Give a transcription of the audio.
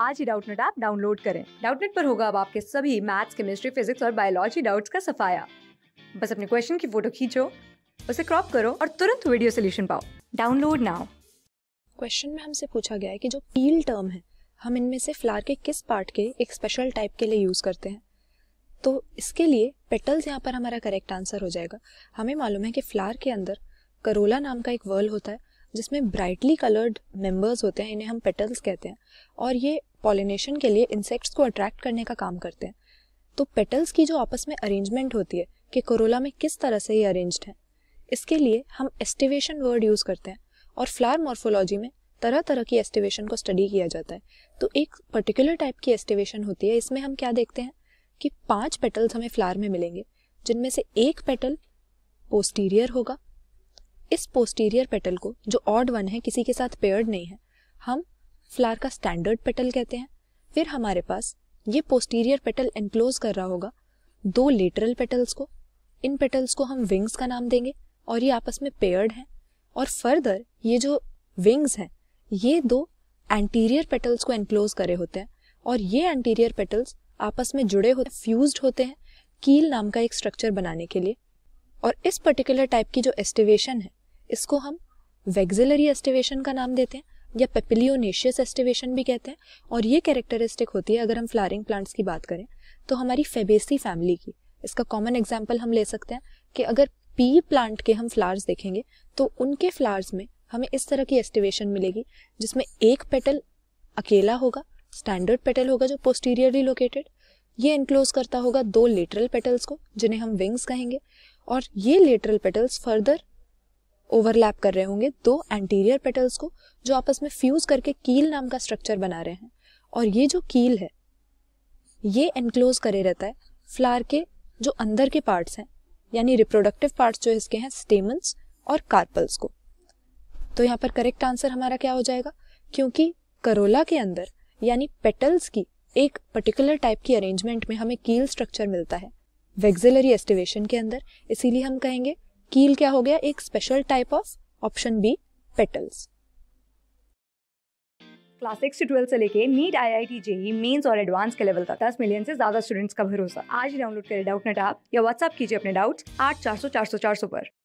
आज ही Doubtnut app download करें डाउटनेट पर होगा अब आपके सभी मैथ्स केमिस्ट्री फिजिक्स और बायोलॉजी डाउट्स का सफाया बस अपने क्वेश्चन की फोटो खींचो उसे क्रॉप करो और तुरंत वीडियो सोल्यूशन पाओ डाउनलोड नाउ क्वेश्चन में हमसे पूछा गया है कि जो पील टर्म है हम इनमें से फ्लावर के किस पार्ट के एक स्पेशल टाइप के लिए यूज करते हैं तो इसके लिए पेटल्स यहाँ पर हमारा करेक्ट आंसर हो जाएगा हमें मालूम है कि फ्लावर के अंदर करोला नाम का एक वर्ल होता है जिसमें ब्राइटली कलर्ड मेम्बर्स होते हैं इन्हें हम पेटल्स कहते हैं और ये पॉलिनेशन के लिए इंसेक्ट्स को अट्रैक्ट करने का काम करते हैं तो पेटल्स की जो आपस में अरेंजमेंट होती है कि कोरोला में किस तरह से ये अरेंज्ड है इसके लिए हम एस्टिवेशन वर्ड यूज़ करते हैं और फ्लावर मॉर्फोलॉजी में तरह तरह की एस्टिवेशन को स्टडी किया जाता है तो एक पर्टिकुलर टाइप की एस्टिवेशन होती है इसमें हम क्या देखते हैं कि पांच पेटल्स हमें फ्लावर में मिलेंगे जिनमें से एक पेटल पोस्टीरियर होगा इस पोस्टीरियर पेटल को जो ऑड वन है किसी के साथ पेयर्ड नहीं है हम फ्लावर का स्टैंडर्ड पेटल कहते हैं फिर हमारे पास ये पोस्टीरियर पेटल एनक्लोज कर रहा होगा दो लेटरल पेटल्स को इन पेटल्स को हम विंग्स का नाम देंगे और ये आपस में पेयर्ड हैं और फर्दर ये जो विंग्स हैं ये दो एंटीरियर पेटल्स को एनक्लोज करे होते हैं और ये एंटीरियर पेटल्स आपस में जुड़े होते फ्यूज होते हैं कील नाम का एक स्ट्रक्चर बनाने के लिए और इस पर्टिकुलर टाइप की जो एस्टिवेशन है इसको हम वेक्सिलरी एस्टिवेशन का नाम देते हैं या पेपिलियोनेशियस एस्टिवेशन भी कहते हैं और ये कैरेक्टरिस्टिक होती है अगर हम फ्लारिंग प्लांट्स की बात करें तो हमारी फेबेसी फैमिली की इसका कॉमन एग्जाम्पल हम ले सकते हैं कि अगर पी प्लांट के हम फ्लावर्स देखेंगे तो उनके फ्लावर्स में हमें इस तरह की एस्टिवेशन मिलेगी जिसमें एक पेटल अकेला होगा स्टैंडर्ड पेटल होगा जो पोस्टीरियरली लोकेटेड ये इनक्लोज करता होगा दो लेटरल पेटल्स को जिन्हें हम विंग्स कहेंगे और ये लेटरल पेटल्स फर्दर ओवरलैप कर रहे होंगे दो एंटीरियर पेटल्स को जो आपस में फ्यूज करके कील नाम का स्ट्रक्चर बना रहे हैं और ये जो कील है ये एनक्लोज करे रहता है फ्लावर के जो अंदर के पार्ट्स हैं यानी रिप्रोडक्टिव पार्ट्स जो इसके हैं स्टेमन्स और कार्पल्स को तो यहाँ पर करेक्ट आंसर हमारा क्या हो जाएगा क्योंकि करोला के अंदर यानी पेटल्स की एक पर्टिकुलर टाइप की अरेंजमेंट में हमें कील स्ट्रक्चर मिलता है वेक्सिलरी एस्टिवेशन के अंदर इसीलिए हम कहेंगे कील क्या हो गया एक special type of option B petals class six twelfth से लेके NEET I I T JEE mains और एडवांस के लेवल तक दस मिलियन से ज्यादा स्टूडेंट्स का भरोसा आज डाउनलोड करें डाउट नेट आप या व्हाट्सअप कीजिए अपने डाउट्स आठ चार सौ चार सौ चार सौ पर